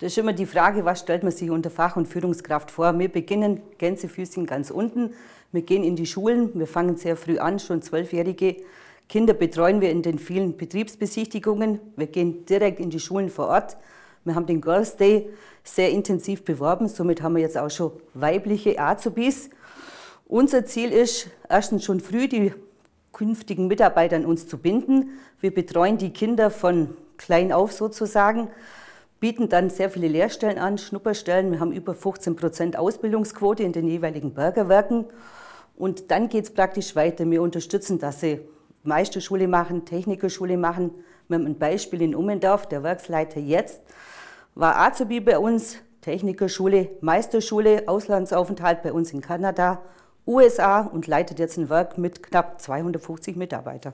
Das ist immer die Frage, was stellt man sich unter Fach- und Führungskraft vor? Wir beginnen Gänsefüßchen ganz unten. Wir gehen in die Schulen. Wir fangen sehr früh an. Schon zwölfjährige Kinder betreuen wir in den vielen Betriebsbesichtigungen. Wir gehen direkt in die Schulen vor Ort. Wir haben den Girls Day sehr intensiv beworben. Somit haben wir jetzt auch schon weibliche Azubis. Unser Ziel ist, erstens schon früh die künftigen Mitarbeiter an uns zu binden. Wir betreuen die Kinder von klein auf sozusagen bieten dann sehr viele Lehrstellen an, Schnupperstellen. Wir haben über 15 Prozent Ausbildungsquote in den jeweiligen Bürgerwerken. Und dann geht es praktisch weiter. Wir unterstützen, dass sie Meisterschule machen, Technikerschule machen. Wir haben ein Beispiel in Ummendorf, der Werksleiter jetzt war Azubi bei uns, Technikerschule, Meisterschule, Auslandsaufenthalt bei uns in Kanada, USA und leitet jetzt ein Werk mit knapp 250 Mitarbeitern.